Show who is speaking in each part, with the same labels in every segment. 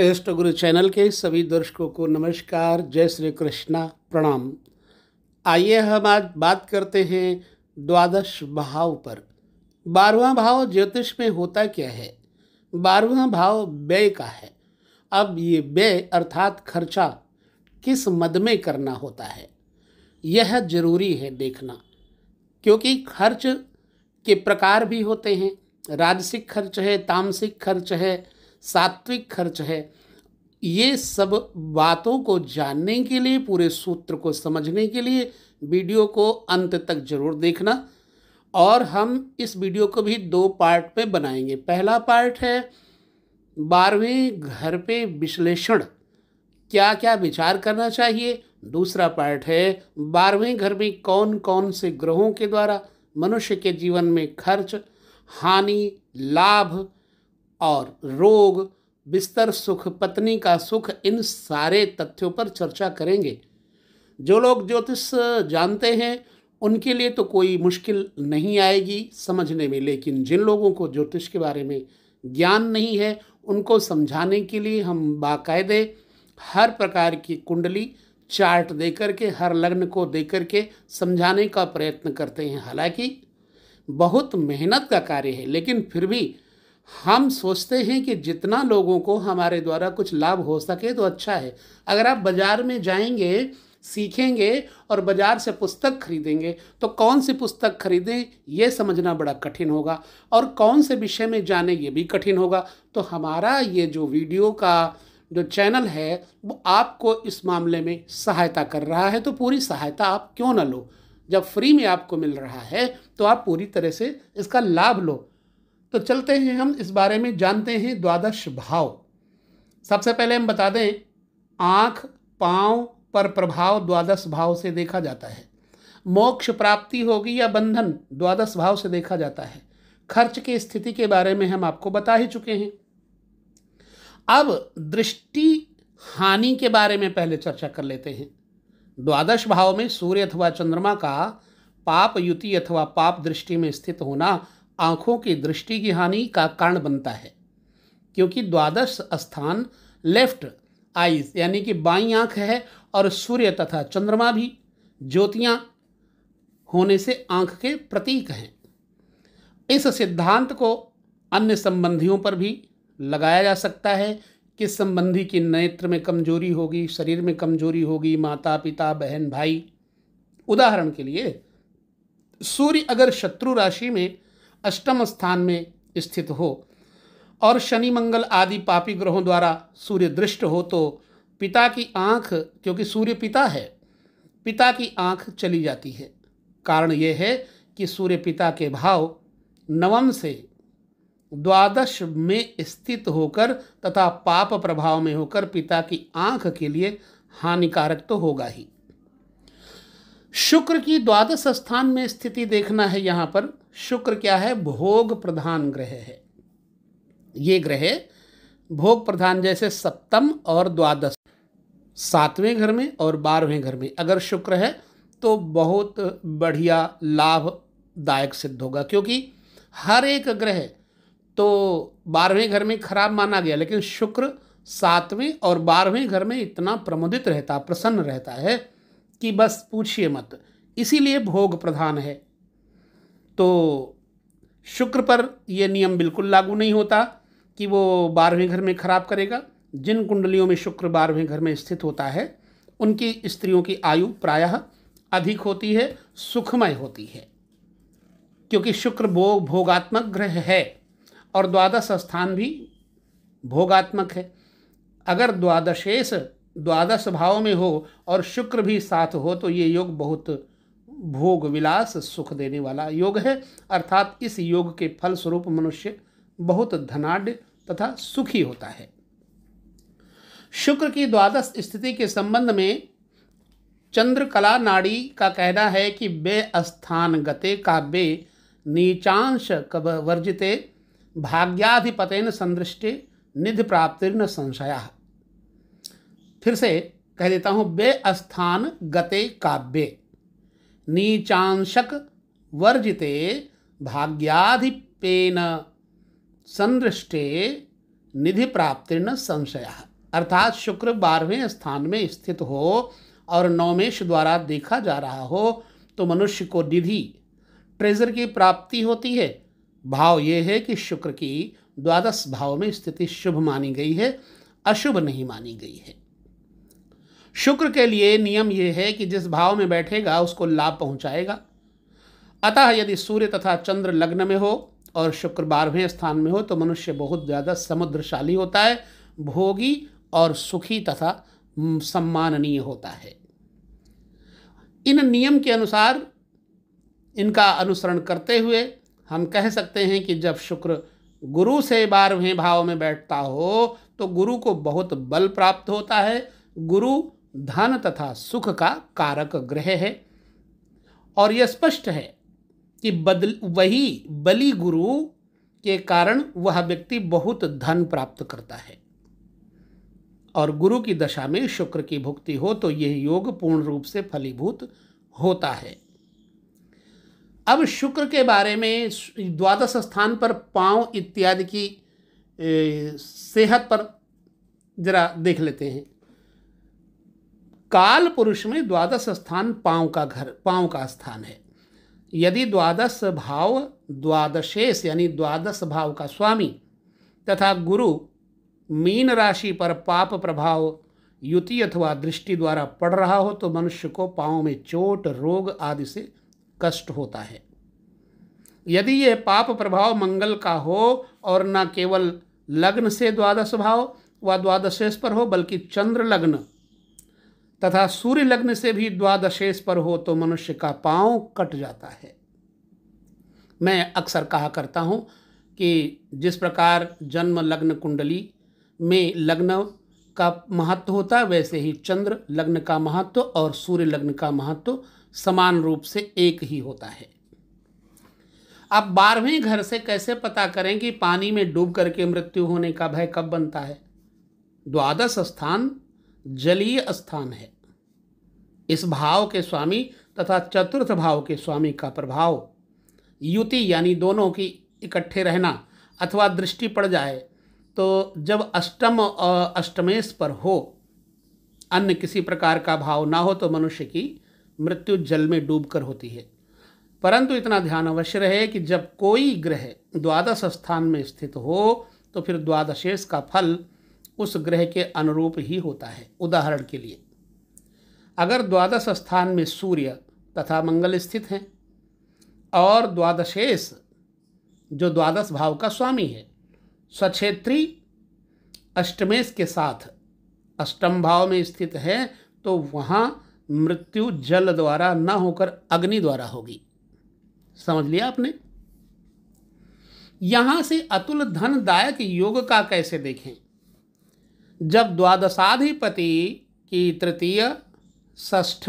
Speaker 1: एस्ट गुरु चैनल के सभी दर्शकों को नमस्कार जय श्री कृष्णा प्रणाम आइए हम आज बात करते हैं द्वादश भाव पर बारहवा भाव ज्योतिष में होता क्या है बारहवा भाव व्यय का है अब ये व्यय अर्थात खर्चा किस मद में करना होता है यह जरूरी है देखना क्योंकि खर्च के प्रकार भी होते हैं राजसिक खर्च है तामसिक खर्च है सात्विक खर्च है ये सब बातों को जानने के लिए पूरे सूत्र को समझने के लिए वीडियो को अंत तक जरूर देखना और हम इस वीडियो को भी दो पार्ट में बनाएंगे पहला पार्ट है बारहवें घर पे विश्लेषण क्या क्या विचार करना चाहिए दूसरा पार्ट है बारहवें घर में कौन कौन से ग्रहों के द्वारा मनुष्य के जीवन में खर्च हानि लाभ और रोग बिस्तर सुख पत्नी का सुख इन सारे तथ्यों पर चर्चा करेंगे जो लोग ज्योतिष जानते हैं उनके लिए तो कोई मुश्किल नहीं आएगी समझने में लेकिन जिन लोगों को ज्योतिष के बारे में ज्ञान नहीं है उनको समझाने के लिए हम बाकायदे हर प्रकार की कुंडली चार्ट दे करके हर लग्न को दे करके समझाने का प्रयत्न करते हैं हालांकि बहुत मेहनत का कार्य है लेकिन फिर भी हम सोचते हैं कि जितना लोगों को हमारे द्वारा कुछ लाभ हो सके तो अच्छा है अगर आप बाज़ार में जाएंगे सीखेंगे और बाज़ार से पुस्तक खरीदेंगे तो कौन सी पुस्तक खरीदें ये समझना बड़ा कठिन होगा और कौन से विषय में जाने ये भी कठिन होगा तो हमारा ये जो वीडियो का जो चैनल है वो आपको इस मामले में सहायता कर रहा है तो पूरी सहायता आप क्यों ना लो जब फ्री में आपको मिल रहा है तो आप पूरी तरह से इसका लाभ लो तो चलते हैं हम इस बारे में जानते हैं द्वादश भाव सबसे पहले हम बता दें आँख पाँव पर प्रभाव द्वादश भाव से देखा जाता है मोक्ष प्राप्ति होगी या बंधन द्वादश भाव से देखा जाता है खर्च की स्थिति के बारे में हम आपको बता ही चुके हैं अब दृष्टि हानि के बारे में पहले चर्चा कर लेते हैं द्वादश भाव में सूर्य अथवा चंद्रमा का पाप युति अथवा पाप दृष्टि में स्थित होना आँखों की दृष्टि की हानि का कारण बनता है क्योंकि द्वादश स्थान लेफ्ट आईज यानी कि बाई आँख है और सूर्य तथा चंद्रमा भी ज्योतियाँ होने से आँख के प्रतीक हैं इस सिद्धांत को अन्य संबंधियों पर भी लगाया जा सकता है किस संबंधी की नेत्र में कमजोरी होगी शरीर में कमजोरी होगी माता पिता बहन भाई उदाहरण के लिए सूर्य अगर शत्रु राशि में अष्टम स्थान में स्थित हो और शनि मंगल आदि पापी ग्रहों द्वारा सूर्य दृष्ट हो तो पिता की आँख क्योंकि सूर्य पिता है पिता की आँख चली जाती है कारण यह है कि सूर्य पिता के भाव नवम से द्वादश में स्थित होकर तथा पाप प्रभाव में होकर पिता की आँख के लिए हानिकारक तो होगा ही शुक्र की द्वादश स्थान में स्थिति देखना है यहाँ पर शुक्र क्या है भोग प्रधान ग्रह है ये ग्रह भोग प्रधान जैसे सप्तम और द्वादश सातवें घर में और बारहवें घर में अगर शुक्र है तो बहुत बढ़िया लाभदायक सिद्ध होगा क्योंकि हर एक ग्रह तो बारहवें घर में खराब माना गया लेकिन शुक्र सातवें और बारहवें घर में इतना प्रमोदित रहता प्रसन्न रहता है कि बस पूछिए मत इसीलिए भोग प्रधान है तो शुक्र पर यह नियम बिल्कुल लागू नहीं होता कि वो बारहवें घर में खराब करेगा जिन कुंडलियों में शुक्र बारहवें घर में स्थित होता है उनकी स्त्रियों की आयु प्रायः अधिक होती है सुखमय होती है क्योंकि शुक्र भोग भोगात्मक ग्रह है और द्वादश स्थान भी भोगात्मक है अगर द्वादशेष द्वादश भाव में हो और शुक्र भी साथ हो तो ये योग बहुत भोग विलास सुख देने वाला योग है अर्थात इस योग के फल स्वरूप मनुष्य बहुत धनाढ़ तथा सुखी होता है शुक्र की द्वादश स्थिति के संबंध में चंद्रकला नाड़ी का कहना है कि बे स्थान गते काव्ये नीचांश कब वर्जिते भाग्याधिपतेन संदृष्टि निधि प्राप्तिर्न संशया फिर से कह देता हूँ बे स्थान गते काव्य नीचांशक वर्जिते भाग्याधिपेन संदृष्टे निधि न संशय अर्थात शुक्र बारहवें स्थान में स्थित हो और नौमेश द्वारा देखा जा रहा हो तो मनुष्य को निधि ट्रेजर की प्राप्ति होती है भाव ये है कि शुक्र की द्वादश भाव में स्थिति शुभ मानी गई है अशुभ नहीं मानी गई है शुक्र के लिए नियम ये है कि जिस भाव में बैठेगा उसको लाभ पहुंचाएगा अतः यदि सूर्य तथा चंद्र लग्न में हो और शुक्र बारहवें स्थान में हो तो मनुष्य बहुत ज़्यादा समुद्रशाली होता है भोगी और सुखी तथा सम्माननीय होता है इन नियम के अनुसार इनका अनुसरण करते हुए हम कह सकते हैं कि जब शुक्र गुरु से बारहवें भाव में बैठता हो तो गुरु को बहुत बल प्राप्त होता है गुरु धन तथा सुख का कारक ग्रह है और यह स्पष्ट है कि बदल वही बलि गुरु के कारण वह व्यक्ति बहुत धन प्राप्त करता है और गुरु की दशा में शुक्र की भुक्ति हो तो यह योग पूर्ण रूप से फलीभूत होता है अब शुक्र के बारे में द्वादश स्थान पर पांव इत्यादि की सेहत पर जरा देख लेते हैं काल पुरुष में द्वादश स्थान पाँव का घर पाँव का स्थान है यदि द्वादश भाव द्वादशेष यानी द्वादश भाव का स्वामी तथा गुरु मीन राशि पर पाप प्रभाव युति अथवा दृष्टि द्वारा पड़ रहा हो तो मनुष्य को पाँव में चोट रोग आदि से कष्ट होता है यदि यह पाप प्रभाव मंगल का हो और न केवल लग्न से द्वादश भाव व द्वादशेष पर हो बल्कि चंद्र लग्न तथा सूर्य लग्न से भी द्वादशेष पर हो तो मनुष्य का पांव कट जाता है मैं अक्सर कहा करता हूँ कि जिस प्रकार जन्म लग्न कुंडली में लग्न का महत्व होता है वैसे ही चंद्र लग्न का महत्व और सूर्य लग्न का महत्व समान रूप से एक ही होता है आप बारहवें घर से कैसे पता करें कि पानी में डूब करके मृत्यु होने का भय कब बनता है द्वादश स्थान जलीय स्थान है इस भाव के स्वामी तथा चतुर्थ भाव के स्वामी का प्रभाव युति यानी दोनों की इकट्ठे रहना अथवा दृष्टि पड़ जाए तो जब अष्टम और अष्टमेश पर हो अन्य किसी प्रकार का भाव ना हो तो मनुष्य की मृत्यु जल में डूबकर होती है परंतु इतना ध्यान अवश्य रहे कि जब कोई ग्रह द्वादश स्थान में स्थित हो तो फिर द्वादशेश का फल उस ग्रह के अनुरूप ही होता है उदाहरण के लिए अगर द्वादश स्थान में सूर्य तथा मंगल स्थित हैं और द्वादशेश जो द्वादश भाव का स्वामी है स्वक्षेत्री अष्टमेश के साथ अष्टम भाव में स्थित है तो वहाँ मृत्यु जल द्वारा न होकर अग्नि द्वारा होगी समझ लिया आपने यहां से अतुल धनदायक योग का कैसे देखें जब द्वादशाधिपति की तृतीय ष्ठ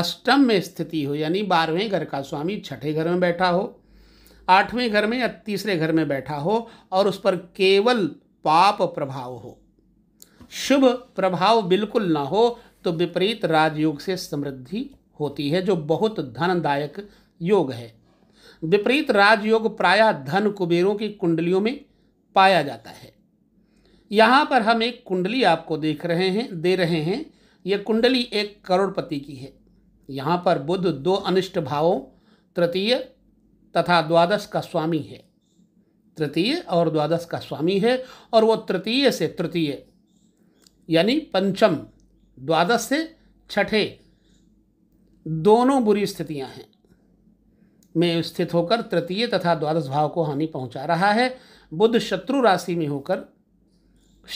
Speaker 1: अष्टम में स्थिति हो यानी बारहवें घर का स्वामी छठे घर में बैठा हो आठवें घर में या तीसरे घर में बैठा हो और उस पर केवल पाप प्रभाव हो शुभ प्रभाव बिल्कुल ना हो तो विपरीत राजयोग से समृद्धि होती है जो बहुत धनदायक योग है विपरीत राजयोग प्रायः धन कुबेरों की कुंडलियों में पाया जाता है यहाँ पर हम एक कुंडली आपको देख रहे हैं दे रहे हैं यह कुंडली एक करोड़पति की है यहाँ पर बुद्ध दो अनिष्ट भावों तृतीय तथा द्वादश का स्वामी है तृतीय और द्वादश का स्वामी है और वो तृतीय से तृतीय यानी पंचम द्वादश से छठे दोनों बुरी स्थितियां हैं में स्थित होकर तृतीय तथा द्वादश भाव को हानि पहुंचा रहा है बुद्ध शत्रु राशि में होकर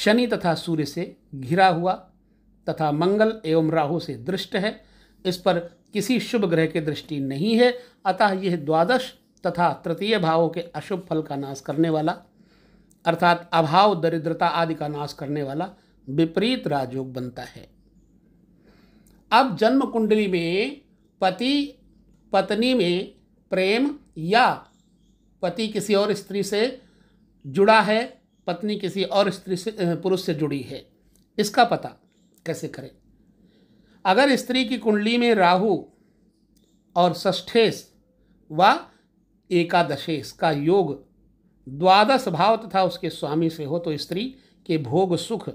Speaker 1: शनि तथा सूर्य से घिरा हुआ तथा मंगल एवं राहु से दृष्ट है इस पर किसी शुभ ग्रह की दृष्टि नहीं है अतः यह द्वादश तथा तृतीय भावों के अशुभ फल का नाश करने वाला अर्थात अभाव दरिद्रता आदि का नाश करने वाला विपरीत राजयोग बनता है अब जन्म कुंडली में पति पत्नी में प्रेम या पति किसी और स्त्री से जुड़ा है पत्नी किसी और स्त्री से पुरुष से जुड़ी है इसका पता कैसे करें अगर स्त्री की कुंडली में राहु और ष्ठेश व एकादशेश का योग द्वादश भाव तथा उसके स्वामी से हो तो स्त्री के भोग सुख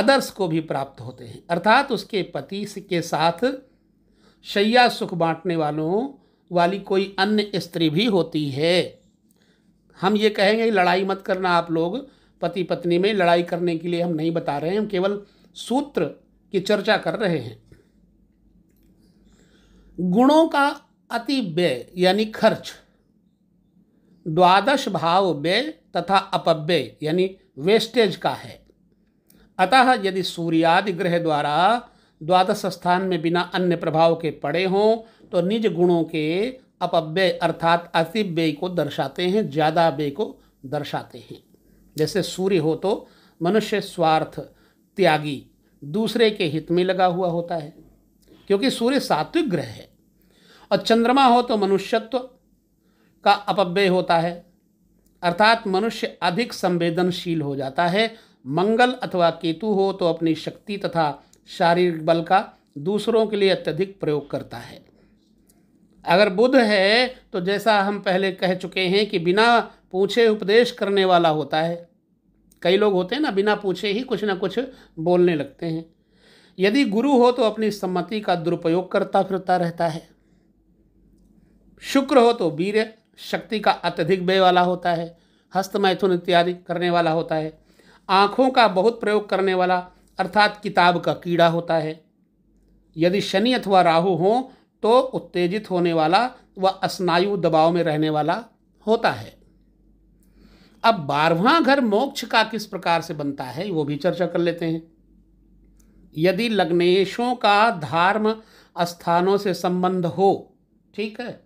Speaker 1: आदर्श को भी प्राप्त होते हैं अर्थात उसके पति के साथ शैया सुख बांटने वालों वाली कोई अन्य स्त्री भी होती है हम ये कहेंगे लड़ाई मत करना आप लोग पति पत्नी में लड़ाई करने के लिए हम नहीं बता रहे हैं हम केवल सूत्र की चर्चा कर रहे हैं गुणों का अति व्यय यानी खर्च द्वादश भाव व्यय तथा अपव्यय यानी वेस्टेज का है अतः यदि सूर्यादि ग्रह द्वारा द्वादश स्थान में बिना अन्य प्रभाव के पड़े हों तो निज गुणों के अपव्यय अर्थात अति व्यय को दर्शाते हैं ज़्यादा व्यय को दर्शाते हैं जैसे सूर्य हो तो मनुष्य स्वार्थ त्यागी दूसरे के हित में लगा हुआ होता है क्योंकि सूर्य सात्विक ग्रह है और चंद्रमा हो तो मनुष्यत्व का अपव्यय होता है अर्थात मनुष्य अधिक संवेदनशील हो जाता है मंगल अथवा केतु हो तो अपनी शक्ति तथा शारीरिक बल का दूसरों के लिए अत्यधिक प्रयोग करता है अगर बुध है तो जैसा हम पहले कह चुके हैं कि बिना पूछे उपदेश करने वाला होता है कई लोग होते हैं ना बिना पूछे ही कुछ ना कुछ बोलने लगते हैं यदि गुरु हो तो अपनी सम्मति का दुरुपयोग करता फिरता रहता है शुक्र हो तो वीर शक्ति का अत्यधिक व्यय वाला होता है हस्त मैथुन इत्यादि करने वाला होता है आँखों का बहुत प्रयोग करने वाला अर्थात किताब का कीड़ा होता है यदि शनि अथवा राहु हो तो उत्तेजित होने वाला व वा स्नायु दबाव में रहने वाला होता है अब बारहवां घर मोक्ष का किस प्रकार से बनता है वो भी चर्चा कर लेते हैं यदि लग्नेशों का धर्म स्थानों से संबंध हो ठीक है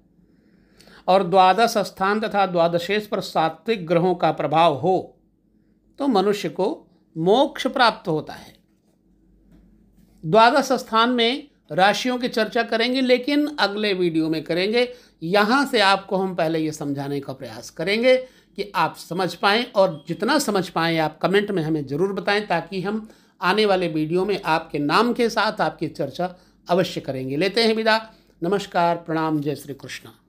Speaker 1: और द्वादश स्थान तथा द्वादशेश पर सात्विक ग्रहों का प्रभाव हो तो मनुष्य को मोक्ष प्राप्त होता है द्वादश स्थान में राशियों की चर्चा करेंगे लेकिन अगले वीडियो में करेंगे यहाँ से आपको हम पहले ये समझाने का प्रयास करेंगे कि आप समझ पाएँ और जितना समझ पाएँ आप कमेंट में हमें ज़रूर बताएं ताकि हम आने वाले वीडियो में आपके नाम के साथ आपकी चर्चा अवश्य करेंगे लेते हैं विदा नमस्कार प्रणाम जय श्री कृष्णा